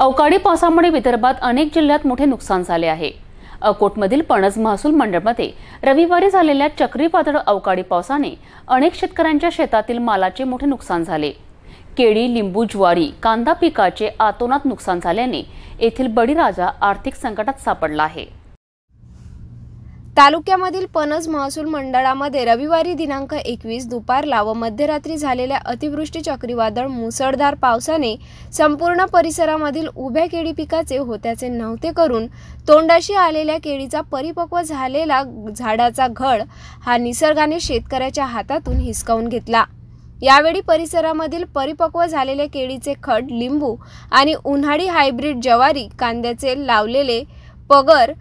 अवकाळी पावसामुळे विदर्भात अनेक जिल्ह्यात मोठे नुकसान झाले आहे अकोटमधील पणज महसूल मंडळमध्ये रविवारी झालेल्या चक्रीवादळ अवकाळी पावसाने अनेक शेतकऱ्यांच्या शेतातील मालाचे मोठे नुकसान झाले केळी लिंबू ज्वारी कांदा पिकाचे आतोनात नुकसान झाल्याने येथील बळीराजा आर्थिक संकटात सापडला आहे तालुक्यामधील पणज महसूल मंडळामध्ये रविवारी दिनांक एकवीस दुपारला व मध्यरात्री झालेल्या अतिवृष्टी चक्रीवादळ मुसळधार पावसाने संपूर्ण परिसरामधील उभ्या केळी पिकाचे होत्याचे नव्हते करून तोंडाशी आलेल्या केळीचा परिपक्व झालेला झाडाचा घड हा निसर्गाने शेतकऱ्याच्या हातातून हिसकावून घेतला यावेळी परिसरामधील परिपक्व झालेले केळीचे खड लिंबू आणि उन्हाळी हायब्रीड जवारी कांद्याचे लावलेले पगर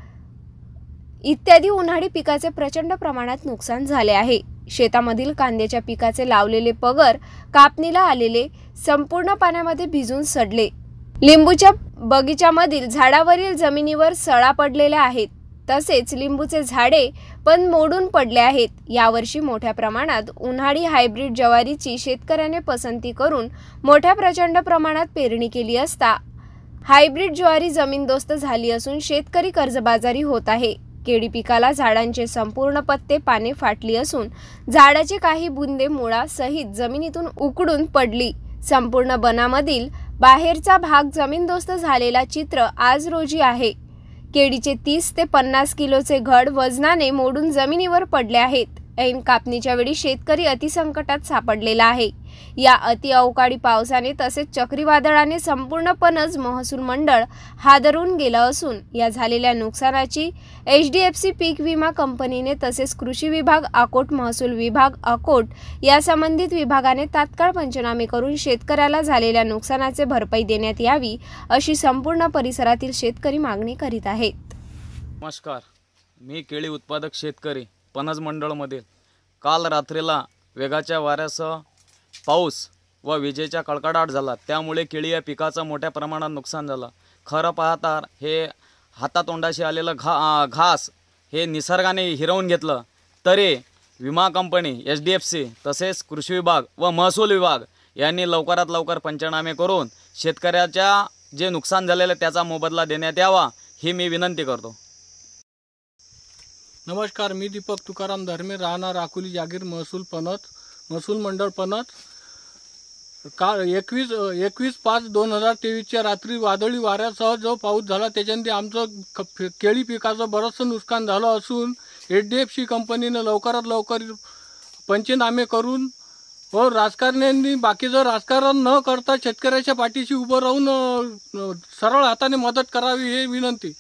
इत्यादी उन्हाळी पिकाचे प्रचंड प्रमाणात नुकसान झाले आहे शेतामधील कांद्याच्या पिकाचे लावलेले पगर कापणीला आलेले संपूर्ण पाण्यामध्ये भिजून सडले लिंबूच्या बगीच्यामधील झाडावरील जमिनीवर सळा पडलेल्या आहेत तसेच लिंबूचे झाडे पण मोडून पडले आहेत यावर्षी मोठ्या प्रमाणात उन्हाळी हायब्रीड ज्वारीची शेतकऱ्याने पसंती करून मोठ्या प्रचंड प्रमाणात पेरणी केली असता हायब्रीड ज्वारी जमीनदोस्त झाली असून शेतकरी कर्जबाजारी होत आहे केडी पिकाला झाडांचे संपूर्ण पत्ते पाने फाटली असून झाडाचे काही बुंदे मुळासहित जमिनीतून उकडून पडली संपूर्ण बनामधील बाहेरचा भाग जमीनदोस्त झालेला चित्र आज रोजी आहे केडीचे तीस ते पन्नास किलोचे घड वजनाने मोडून जमिनीवर पडले आहेत ऐन कापणीच्या वेळी शेतकरी अतिसंकटात सापडलेला आहे या अति अवकाळी पावसाने तसेच चक्रीवादळाने संपूर्णपणच महसूल मंडळ हादरून गेलं असून या झालेल्या नुकसानाची एच डी एफ सी पीक विमा कंपनीने तसेच कृषी विभाग अकोट महसूल विभाग अकोट या संबंधित विभागाने तात्काळ पंचनामे करून शेतकऱ्याला झालेल्या नुकसानाचे भरपाई देण्यात यावी अशी संपूर्ण परिसरातील शेतकरी मागणी करीत आहेत नमस्कार मी केळी उत्पादक शेतकरी पणज मंडळमध्ये काल रात्रीला वेगाच्या वाऱ्यासह पाऊस व विजेच्या कडकडाट झाला त्यामुळे केळी या पिकाचं मोठ्या प्रमाणात नुकसान झालं खरं पाहता हे हातातोंडाशी आलेलं घा घास हे निसर्गाने हिरवून घेतलं तरी विमा कंपनी एच डी एफ सी तसेच कृषी विभाग व महसूल विभाग यांनी लवकरात लवकर पंचनामे करून शेतकऱ्याच्या जे नुकसान झालेलं त्याचा मोबदला देण्यात यावा ही मी विनंती करतो नमस्कार मी दीपक तुकाराम धर्मे राहणार अकोली जागीर महसूल पणत महसूल मंडळ पणत का एकवीस एकवीस पाच दोन हजार तेवीसच्या रात्री वादळी वाऱ्यासह जो पाऊस झाला त्याच्यामध्ये आमचं केळी पिकाचं बरंचसं नुकसान झालं असून एच डी एफ सी कंपनीनं लवकरात लवकर पंचनामे करून व राजकारण्यांनी बाकीचं राजकारण न करता शेतकऱ्याच्या पाठीशी उभं राहून सरळ हाताने मदत करावी हे विनंती